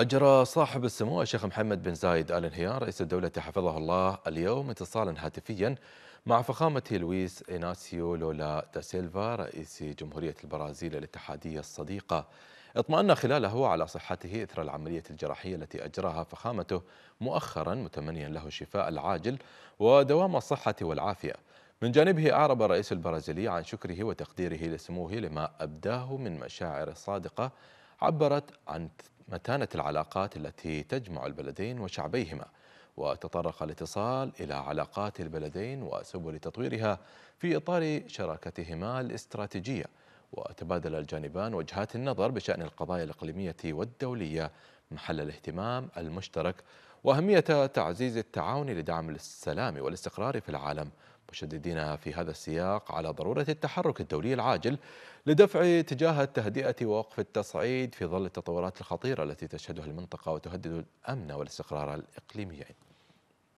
أجرى صاحب السمو الشيخ محمد بن زايد آل نهيان رئيس الدولة حفظه الله اليوم اتصالا هاتفيا مع فخامة لويس إيناسيو لولا دا سيلفا رئيس جمهورية البرازيل الاتحادية الصديقة اطمأن خلاله على صحته إثر العملية الجراحية التي أجراها فخامته مؤخرا متمنيا له الشفاء العاجل ودوام الصحة والعافية من جانبه أعرب الرئيس البرازيلي عن شكره وتقديره لسموه لما أبداه من مشاعر صادقة عبرت عن متانة العلاقات التي تجمع البلدين وشعبيهما وتطرق الاتصال إلى علاقات البلدين وسبل تطويرها في إطار شراكتهما الاستراتيجية وتبادل الجانبان وجهات النظر بشأن القضايا الإقليمية والدولية محل الاهتمام المشترك وأهمية تعزيز التعاون لدعم السلام والاستقرار في العالم مشددين في هذا السياق على ضرورة التحرك الدولي العاجل لدفع تجاه التهدئة ووقف التصعيد في ظل التطورات الخطيرة التي تشهدها المنطقة وتهدد الأمن والاستقرار الإقليميين